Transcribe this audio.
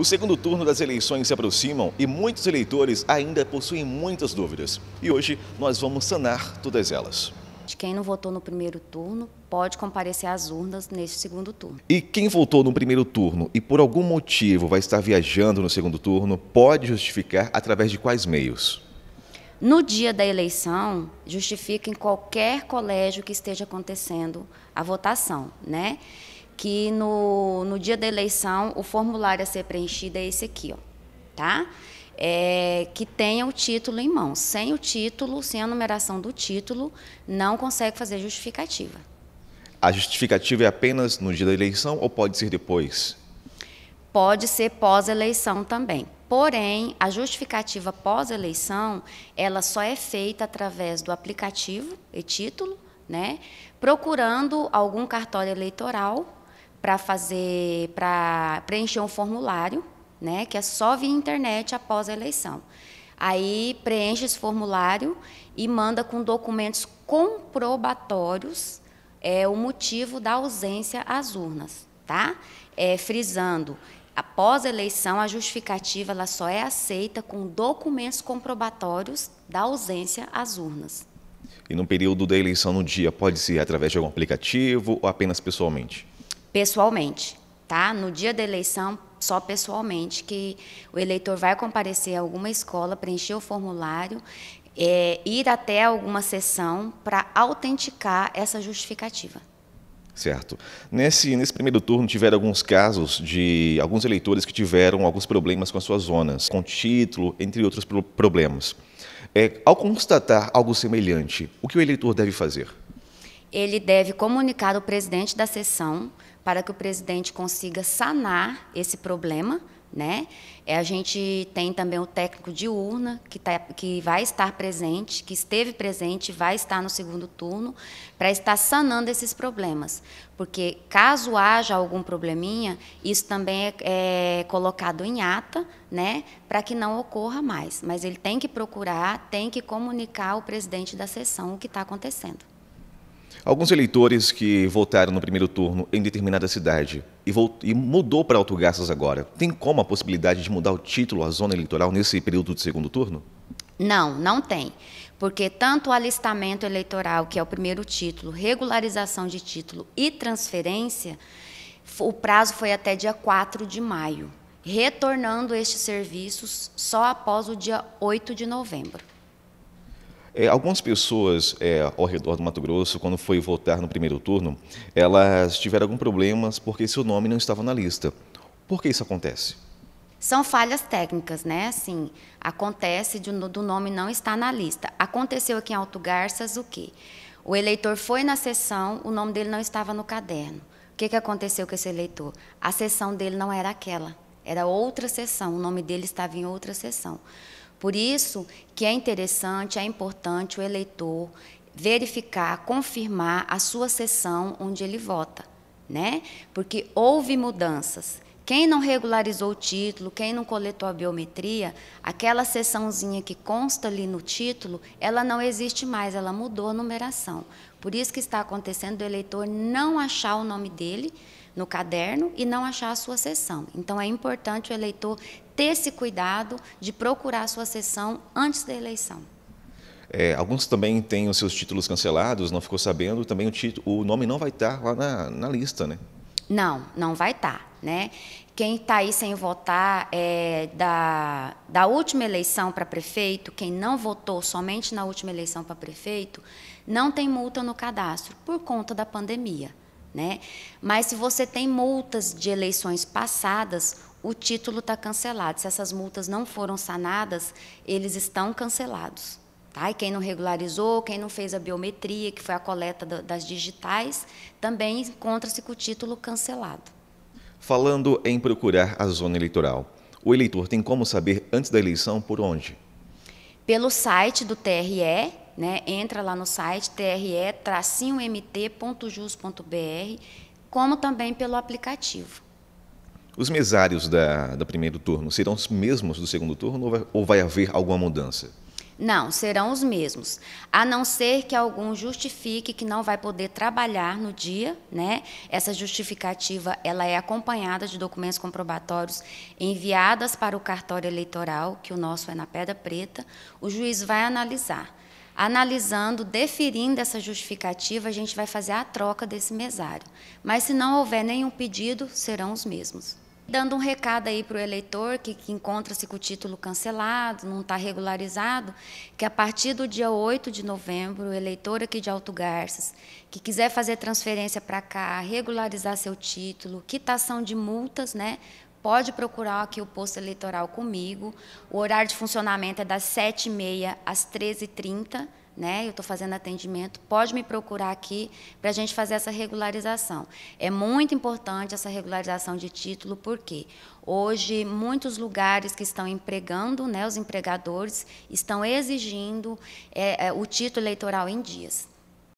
O segundo turno das eleições se aproximam e muitos eleitores ainda possuem muitas dúvidas. E hoje nós vamos sanar todas elas. Quem não votou no primeiro turno pode comparecer às urnas neste segundo turno. E quem votou no primeiro turno e por algum motivo vai estar viajando no segundo turno, pode justificar através de quais meios? No dia da eleição, justifica em qualquer colégio que esteja acontecendo a votação, né? que no, no dia da eleição o formulário a ser preenchido é esse aqui, ó, tá? É, que tenha o título em mãos. Sem o título, sem a numeração do título, não consegue fazer justificativa. A justificativa é apenas no dia da eleição ou pode ser depois? Pode ser pós-eleição também. Porém, a justificativa pós-eleição, ela só é feita através do aplicativo e título, né? Procurando algum cartório eleitoral para fazer, para preencher um formulário, né, que é só via internet após a eleição. Aí preenche esse formulário e manda com documentos comprobatórios é, o motivo da ausência às urnas, tá? É, frisando, após a eleição, a justificativa ela só é aceita com documentos comprobatórios da ausência às urnas. E no período da eleição no dia, pode ser através de algum aplicativo ou apenas pessoalmente? pessoalmente, tá? No dia da eleição, só pessoalmente, que o eleitor vai comparecer a alguma escola, preencher o formulário, é, ir até alguma sessão para autenticar essa justificativa. Certo. Nesse, nesse primeiro turno tiveram alguns casos de alguns eleitores que tiveram alguns problemas com as suas zonas, com título, entre outros pro problemas. É, ao constatar algo semelhante, o que o eleitor deve fazer? Ele deve comunicar ao presidente da sessão para que o presidente consiga sanar esse problema. Né? É, a gente tem também o técnico de urna, que, tá, que vai estar presente, que esteve presente, vai estar no segundo turno, para estar sanando esses problemas. Porque, caso haja algum probleminha, isso também é, é colocado em ata, né? para que não ocorra mais. Mas ele tem que procurar, tem que comunicar ao presidente da sessão o que está acontecendo. Alguns eleitores que votaram no primeiro turno em determinada cidade e, voltou, e mudou para Garças agora, tem como a possibilidade de mudar o título, a zona eleitoral, nesse período do segundo turno? Não, não tem. Porque tanto o alistamento eleitoral, que é o primeiro título, regularização de título e transferência, o prazo foi até dia 4 de maio, retornando estes serviços só após o dia 8 de novembro. É, algumas pessoas é, ao redor do Mato Grosso, quando foi votar no primeiro turno, elas tiveram alguns problemas porque seu nome não estava na lista. Por que isso acontece? São falhas técnicas, né? Assim, acontece de, do nome não estar na lista. Aconteceu aqui em Alto Garças o quê? O eleitor foi na sessão, o nome dele não estava no caderno. O que, que aconteceu com esse eleitor? A sessão dele não era aquela, era outra sessão, o nome dele estava em outra sessão. Por isso que é interessante, é importante o eleitor verificar, confirmar a sua sessão onde ele vota, né? Porque houve mudanças. Quem não regularizou o título, quem não coletou a biometria, aquela sessãozinha que consta ali no título, ela não existe mais, ela mudou a numeração. Por isso que está acontecendo o eleitor não achar o nome dele no caderno e não achar a sua sessão. Então é importante o eleitor ter esse cuidado de procurar a sua sessão antes da eleição. É, alguns também têm os seus títulos cancelados, não ficou sabendo, também o, título, o nome não vai estar lá na, na lista, né? Não, não vai estar. Né? Quem está aí sem votar é, da, da última eleição para prefeito, quem não votou somente na última eleição para prefeito, não tem multa no cadastro por conta da pandemia. Né? Mas se você tem multas de eleições passadas, o título está cancelado. Se essas multas não foram sanadas, eles estão cancelados. Tá? E quem não regularizou, quem não fez a biometria, que foi a coleta das digitais, também encontra-se com o título cancelado. Falando em procurar a zona eleitoral, o eleitor tem como saber antes da eleição por onde? Pelo site do TRE, né? Entra lá no site tre-mt.jus.br, como também pelo aplicativo. Os mesários da, do primeiro turno serão os mesmos do segundo turno ou vai, ou vai haver alguma mudança? Não, serão os mesmos. A não ser que algum justifique que não vai poder trabalhar no dia, né? Essa justificativa, ela é acompanhada de documentos comprobatórios enviadas para o cartório eleitoral, que o nosso é na Pedra Preta. O juiz vai analisar. Analisando, deferindo essa justificativa, a gente vai fazer a troca desse mesário. Mas se não houver nenhum pedido, serão os mesmos dando um recado aí para o eleitor que, que encontra-se com o título cancelado, não está regularizado, que a partir do dia 8 de novembro, o eleitor aqui de Alto Garças, que quiser fazer transferência para cá, regularizar seu título, quitação de multas, né? Pode procurar aqui o posto eleitoral comigo. O horário de funcionamento é das 7h30 às 13h30 né? Eu estou fazendo atendimento, pode me procurar aqui para a gente fazer essa regularização. É muito importante essa regularização de título, porque hoje muitos lugares que estão empregando, né, os empregadores estão exigindo é, é, o título eleitoral em dias.